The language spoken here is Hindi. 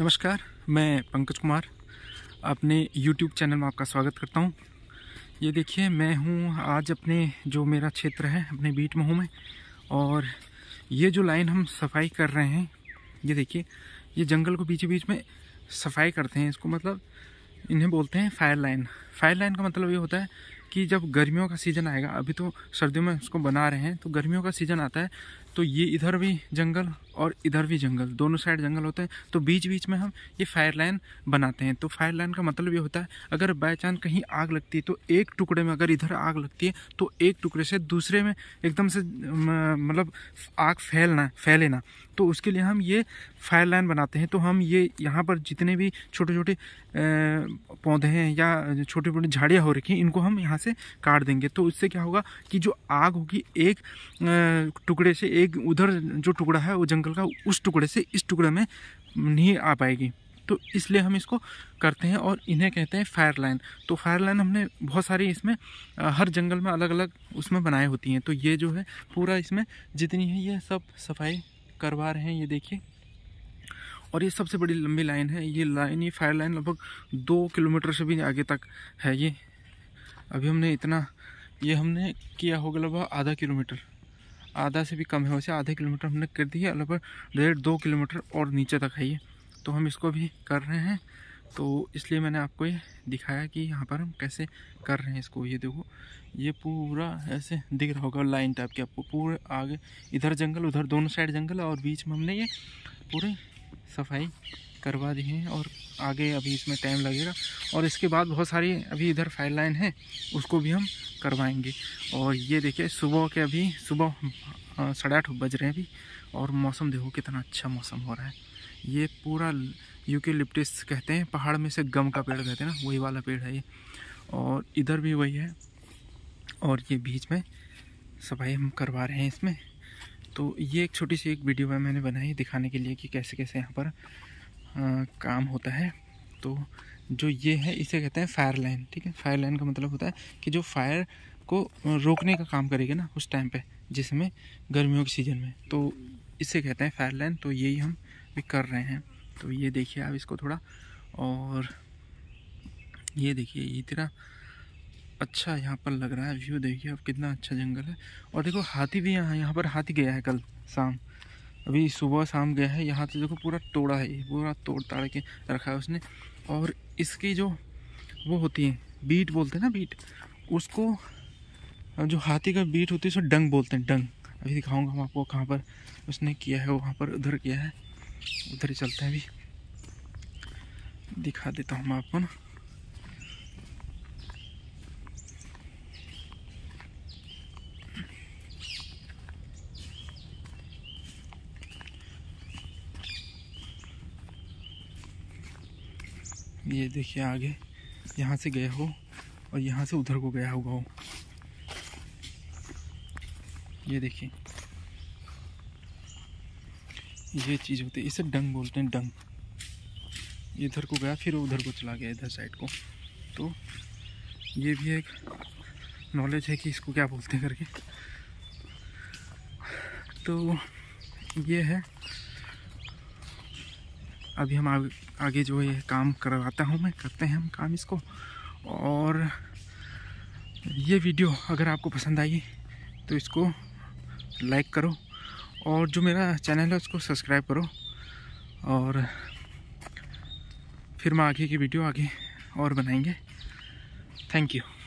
नमस्कार मैं पंकज कुमार अपने YouTube चैनल में आपका स्वागत करता हूँ ये देखिए मैं हूँ आज अपने जो मेरा क्षेत्र है अपने बीट में मैं और ये जो लाइन हम सफाई कर रहे हैं ये देखिए ये जंगल को बीच बीच में सफाई करते हैं इसको मतलब इन्हें बोलते हैं फायर लाइन फायर लाइन का मतलब ये होता है कि जब गर्मियों का सीज़न आएगा अभी तो सर्दियों में उसको बना रहे हैं तो गर्मियों का सीज़न आता है तो ये इधर भी जंगल और इधर भी जंगल दोनों साइड जंगल होते हैं तो बीच बीच में हम ये फायर लाइन बनाते हैं तो फायर लाइन का मतलब ये होता है अगर बाय चांस कहीं आग लगती है तो एक टुकड़े में अगर इधर आग लगती है तो एक टुकड़े से दूसरे में एकदम से मतलब आग फैलना फैले ना तो उसके लिए हम ये फायर लाइन बनाते हैं तो हम ये यहाँ पर जितने भी छोटे छोटे पौधे हैं या छोटी छोटी झाड़ियाँ हो रखी हैं इनको हम यहाँ से काट देंगे तो उससे क्या होगा कि जो आग होगी एक टुकड़े से एक एक उधर जो टुकड़ा है वो जंगल का उस टुकड़े से इस टुकड़े में नहीं आ पाएगी तो इसलिए हम इसको करते हैं और इन्हें कहते हैं फायर लाइन तो फायर लाइन हमने बहुत सारी इसमें हर जंगल में अलग अलग उसमें बनाए होती हैं तो ये जो है पूरा इसमें जितनी है ये सब सफाई करवा रहे हैं ये देखिए और ये सबसे बड़ी लंबी लाइन है ये लाइन ये फायर लाइन लगभग दो किलोमीटर से भी आगे तक है ये अभी हमने इतना ये हमने किया होगा लगभग आधा किलोमीटर आधा से भी कम है वैसे आधे किलोमीटर हमने कर दी है लगभग डेढ़ दो किलोमीटर और नीचे तक है ये तो हम इसको भी कर रहे हैं तो इसलिए मैंने आपको ये दिखाया कि यहाँ पर हम कैसे कर रहे हैं इसको ये देखो ये पूरा ऐसे दिख रहा होगा लाइन टाइप के आपको पूरे आगे इधर जंगल उधर दोनों साइड जंगल और बीच में हमने ये पूरी सफाई करवा दिए हैं और आगे अभी इसमें टाइम लगेगा और इसके बाद बहुत सारी अभी इधर फाइल लाइन है उसको भी हम करवाएंगे और ये देखिए सुबह के अभी सुबह साढ़े आठ बज रहे हैं अभी और मौसम देखो कितना अच्छा मौसम हो रहा है ये पूरा यूके लिप्टिस कहते हैं पहाड़ में से गम का पेड़ कहते हैं ना वही वाला पेड़ है ये और इधर भी वही है और ये बीच में सफाई हम करवा रहे हैं इसमें तो ये एक छोटी सी एक वीडियो है मैंने बनाई दिखाने के लिए कि कैसे कैसे यहाँ पर काम होता है तो जो ये है इसे कहते हैं फायर लाइन ठीक है फायर लाइन का मतलब होता है कि जो फायर को रोकने का काम करेगा ना उस टाइम पे जिसमें गर्मियों के सीज़न में तो इसे कहते हैं फायर लाइन तो यही हम भी कर रहे हैं तो ये देखिए आप इसको थोड़ा और ये देखिए ये इतना अच्छा यहाँ पर लग रहा है व्यू देखिए अब कितना अच्छा जंगल है और देखो हाथी भी यहाँ यहाँ पर हाथी गया है कल शाम अभी सुबह शाम गया है यहाँ से तो देखो पूरा तोड़ा है ये पूरा तोड़ ताड़ के रखा है उसने और इसकी जो वो होती है बीट बोलते हैं ना बीट उसको जो हाथी का बीट होती है उसको डंग बोलते हैं डंग अभी दिखाऊंगा हम आपको कहाँ पर उसने किया है वहाँ पर उधर किया है उधर ही चलते हैं अभी दिखा देता हूँ मैं आपको ना ये देखिए आगे यहाँ से गया हो और यहाँ से उधर को गया होगा हो ये देखिए ये चीज़ होती है इसे डंग बोलते हैं डंग इधर को गया फिर उधर को चला गया इधर साइड को तो ये भी एक नॉलेज है कि इसको क्या बोलते हैं करके तो ये है अभी हम आग, आगे जो है काम करवाता हूँ मैं करते हैं हम काम इसको और ये वीडियो अगर आपको पसंद आई तो इसको लाइक करो और जो मेरा चैनल है उसको सब्सक्राइब करो और फिर मैं आगे की वीडियो आगे और बनाएंगे थैंक यू